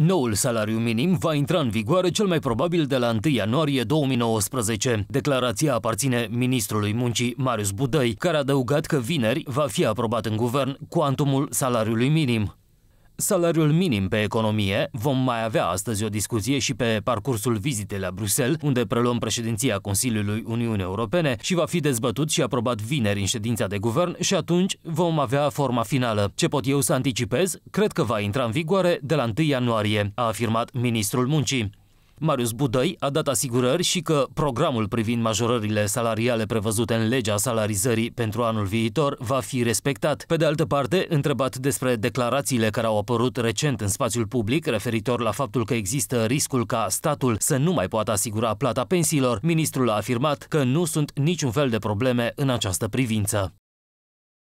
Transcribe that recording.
Noul salariu minim va intra în vigoare cel mai probabil de la 1 ianuarie 2019. Declarația aparține ministrului muncii Marius Budăi, care a adăugat că vineri va fi aprobat în guvern cuantumul salariului minim salariul minim pe economie, vom mai avea astăzi o discuție și pe parcursul vizitei la Bruxelles, unde preluăm președinția Consiliului Uniunii Europene și va fi dezbătut și aprobat vineri în ședința de guvern și atunci vom avea forma finală. Ce pot eu să anticipez? Cred că va intra în vigoare de la 1 ianuarie, a afirmat ministrul muncii. Marius Budăi a dat asigurări și că programul privind majorările salariale prevăzute în legea salarizării pentru anul viitor va fi respectat. Pe de altă parte, întrebat despre declarațiile care au apărut recent în spațiul public referitor la faptul că există riscul ca statul să nu mai poată asigura plata pensiilor, ministrul a afirmat că nu sunt niciun fel de probleme în această privință.